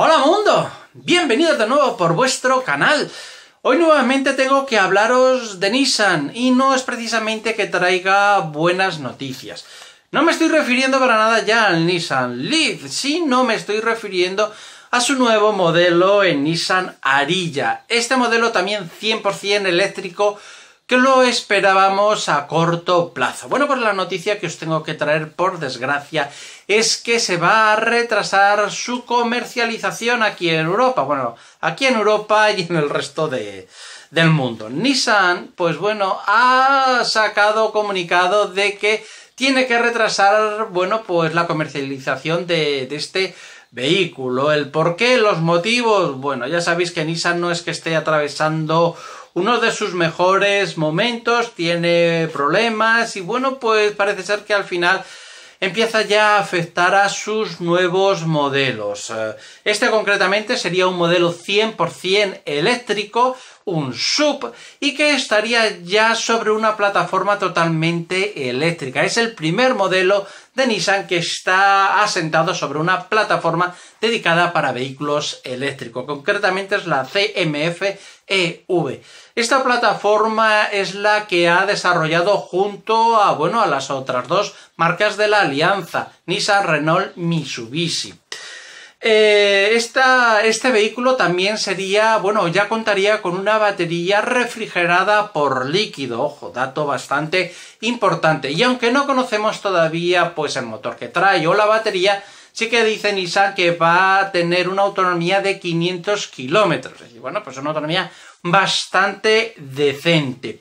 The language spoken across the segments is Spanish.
Hola mundo, bienvenidos de nuevo por vuestro canal. Hoy nuevamente tengo que hablaros de Nissan y no es precisamente que traiga buenas noticias. No me estoy refiriendo para nada ya al Nissan Leaf, sino me estoy refiriendo a su nuevo modelo en Nissan Arilla. Este modelo también 100% eléctrico que lo esperábamos a corto plazo. Bueno, pues la noticia que os tengo que traer, por desgracia, es que se va a retrasar su comercialización aquí en Europa. Bueno, aquí en Europa y en el resto de, del mundo. Nissan, pues bueno, ha sacado comunicado de que tiene que retrasar, bueno, pues la comercialización de, de este vehículo. El por qué, los motivos, bueno, ya sabéis que Nissan no es que esté atravesando uno de sus mejores momentos, tiene problemas y bueno, pues parece ser que al final empieza ya a afectar a sus nuevos modelos. Eh, este concretamente sería un modelo 100% eléctrico, un sub y que estaría ya sobre una plataforma totalmente eléctrica. Es el primer modelo de Nissan que está asentado sobre una plataforma dedicada para vehículos eléctricos, concretamente es la CMF EV. Esta plataforma es la que ha desarrollado junto a, bueno, a las otras dos marcas de la alianza, Nissan, Renault, Mitsubishi. Eh, este vehículo también sería, bueno, ya contaría con una batería refrigerada por líquido, ojo, dato bastante importante. Y aunque no conocemos todavía pues el motor que trae o la batería, sí que dice Nissan que va a tener una autonomía de 500 kilómetros. y Bueno, pues una autonomía bastante decente.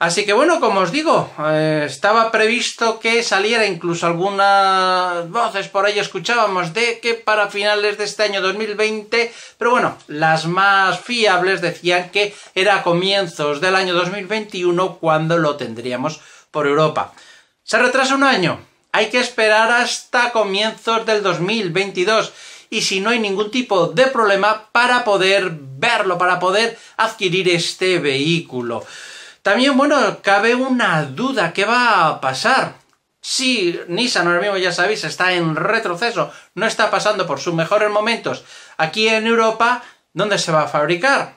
Así que bueno, como os digo, eh, estaba previsto que saliera incluso algunas voces por ahí escuchábamos de que para finales de este año 2020, pero bueno, las más fiables decían que era a comienzos del año 2021 cuando lo tendríamos por Europa. Se retrasa un año, hay que esperar hasta comienzos del 2022 y si no hay ningún tipo de problema para poder verlo, para poder adquirir este vehículo. También, bueno, cabe una duda, ¿qué va a pasar? Si sí, Nissan ahora mismo ya sabéis está en retroceso, no está pasando por sus mejores momentos aquí en Europa, ¿dónde se va a fabricar?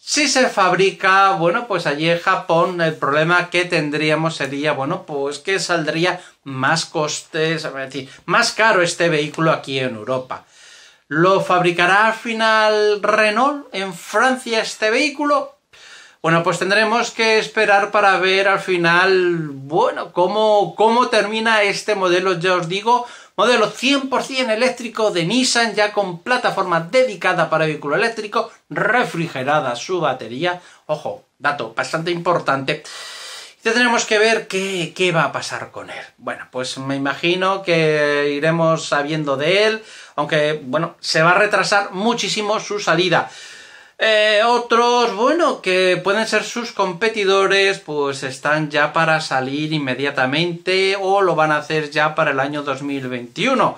Si se fabrica, bueno, pues allí en Japón el problema que tendríamos sería, bueno, pues que saldría más costes, es decir, más caro este vehículo aquí en Europa. ¿Lo fabricará al final Renault en Francia este vehículo? Bueno, pues tendremos que esperar para ver al final, bueno, cómo, cómo termina este modelo, ya os digo, modelo 100% eléctrico de Nissan, ya con plataforma dedicada para vehículo eléctrico, refrigerada su batería, ojo, dato bastante importante. Tendremos que ver qué, qué va a pasar con él. Bueno, pues me imagino que iremos sabiendo de él, aunque, bueno, se va a retrasar muchísimo su salida. Eh, otros, bueno, que pueden ser sus competidores, pues están ya para salir inmediatamente o lo van a hacer ya para el año 2021.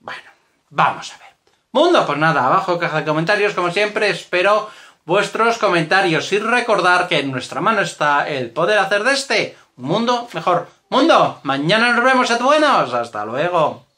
Bueno, vamos a ver. Mundo, pues nada, abajo caja de comentarios, como siempre, espero vuestros comentarios y recordar que en nuestra mano está el poder hacer de este un mundo mejor. Mundo, mañana nos vemos, buenos, hasta luego.